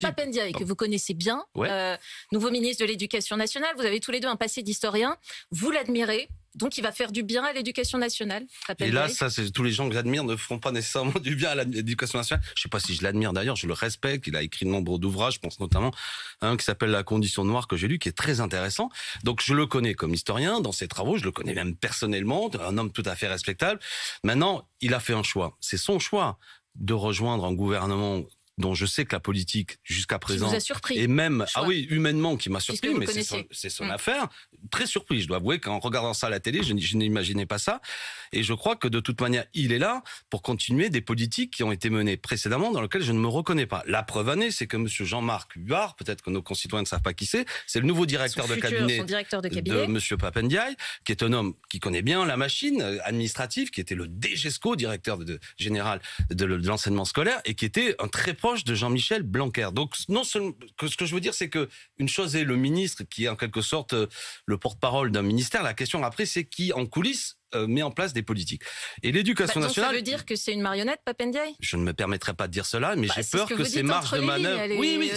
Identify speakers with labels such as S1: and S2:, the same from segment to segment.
S1: Papendiaï, que vous connaissez bien, euh, nouveau ministre de l'Éducation nationale, vous avez tous les deux un passé d'historien, vous l'admirez, donc il va faire du bien à l'éducation nationale. Et là, ça,
S2: tous les gens que j'admire ne feront pas nécessairement du bien à l'éducation nationale. Je ne sais pas si je l'admire d'ailleurs, je le respecte. Il a écrit de nombreux ouvrages, je pense notamment un qui s'appelle La Condition Noire que j'ai lu, qui est très intéressant. Donc je le connais comme historien dans ses travaux, je le connais même personnellement, un homme tout à fait respectable. Maintenant, il a fait un choix, c'est son choix de rejoindre un gouvernement dont je sais que la politique jusqu'à présent surpris, et même ah oui humainement qui m'a surpris mais c'est son, mm. affaire très surpris je dois avouer qu'en regardant ça à la télé je, n'imaginais pas ça et je crois que de toute manière il est là pour continuer des politiques qui ont été menées précédemment dans lesquelles je ne me reconnais pas la preuve année c'est que monsieur Jean-Marc Huard peut-être que nos concitoyens ne savent pas qui c'est c'est le nouveau directeur, de, cabinet
S1: de M.
S2: monsieur Papendiaï qui est un homme qui connaît bien la machine administrative qui était le DGESCO directeur général de, de l'enseignement scolaire et qui était un très proche de Jean-Michel Blanquer. Donc, non seulement, ce que je veux dire, c'est que une chose est le ministre qui est en quelque sorte euh, le porte-parole d'un ministère. La question après, c'est qui en coulisses euh, met en place des politiques. Et l'éducation bah, nationale. Ça veut
S1: dire que c'est une marionnette, Papendiaï
S2: Je ne me permettrai pas de dire cela, mais bah, j'ai peur que, ces marges de manœuvre. oui, oui,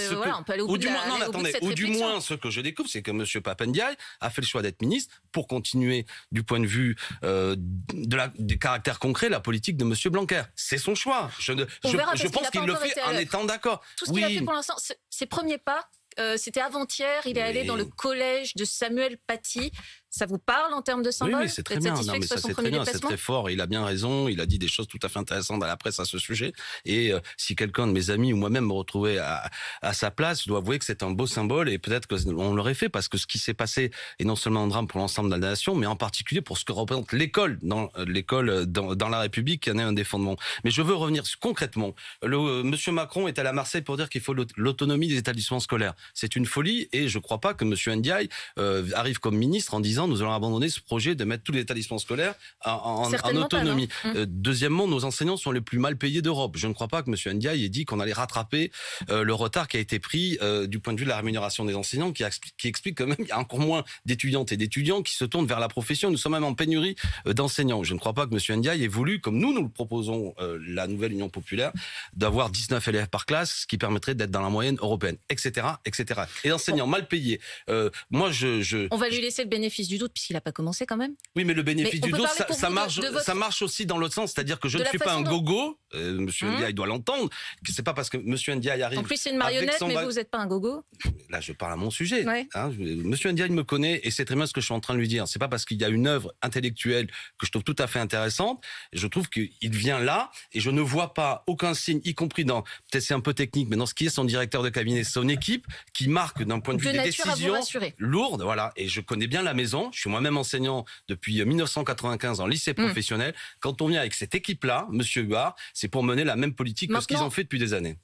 S2: ou du moins, du moins, ce que je découvre, c'est que Monsieur Papendiaï a fait le choix d'être ministre pour continuer, du point de vue euh, de la, des caractères concrets, la politique de Monsieur Blanquer. C'est son choix. Je, je, je pense qu'il le fait en étant d'accord. Tout ce qu'il a fait pour
S1: l'instant, ses premiers pas, euh, c'était avant-hier, il est allé dans le collège de Samuel Paty. Ça vous parle en termes de symbole Oui, c'est très bien. c'est très
S2: fort. Il a bien raison. Il a dit des choses tout à fait intéressantes à la presse à ce sujet. Et euh, si quelqu'un de mes amis ou moi-même me retrouvait à, sa place, je dois avouer que c'est un beau symbole et peut-être qu'on l'aurait fait parce que ce qui s'est passé est non seulement un drame pour l'ensemble de la nation, mais en particulier pour ce que représente l'école dans euh, l'école euh, dans, la République, qui en est un des fondements. Mais je veux revenir concrètement. Le, Monsieur Macron est allé à Marseille pour dire qu'il faut l'autonomie des établissements scolaires. C'est une folie et je ne crois pas que Monsieur Ndiaye arrive comme ministre en disant nous allons abandonner ce projet de mettre tous les établissements scolaires en, autonomie. Hum. Euh, deuxièmement, nos enseignants sont les plus mal payés d'Europe. Je ne crois pas que M. Ndiaye ait dit qu'on allait rattraper euh, le retard qui a été pris euh, du point de vue de la rémunération des enseignants, qui, explique, qui explique quand même qu'il y a encore moins d'étudiantes et d'étudiants qui se tournent vers la profession. Nous sommes même en pénurie d'enseignants. Je ne crois pas que M. Ndiaye ait voulu, comme nous, nous le proposons, la nouvelle Union populaire, d'avoir 19 élèves par classe, ce qui permettrait d'être dans la moyenne européenne, etc., etc. Et enseignants mal payés. moi, je, On
S1: va lui laisser le bénéfice du doute puisqu'il n'a pas commencé quand même.
S2: Oui, mais le bénéfice du doute, ça, marche, ça marche aussi dans l'autre sens, c'est-à-dire que je ne suis pas un gogo. Euh, monsieur hum. Ndiaye doit l'entendre. C'est pas parce que Monsieur Ndiaye arrive. En plus, c'est une marionnette, mais vous
S1: n'êtes pas un gogo.
S2: Là, je parle à mon sujet. Hein, monsieur Ndiaye me connaît et c'est très bien ce que je suis en train de lui dire. C'est pas parce qu'il y a une œuvre intellectuelle que je trouve tout à fait intéressante. Je trouve qu'il vient là et je ne vois pas aucun signe, y compris dans peut-être c'est un peu technique, mais dans ce qui est son directeur de cabinet, son équipe, qui marque d'un point de, vue des Voilà, et je connais bien la maison je suis moi-même enseignant depuis 1995 euh, en lycée mm. professionnel. Quand on vient avec cette équipe-là, Monsieur Huard, c'est pour mener la même politique que ce qu'ils ont fait depuis des années.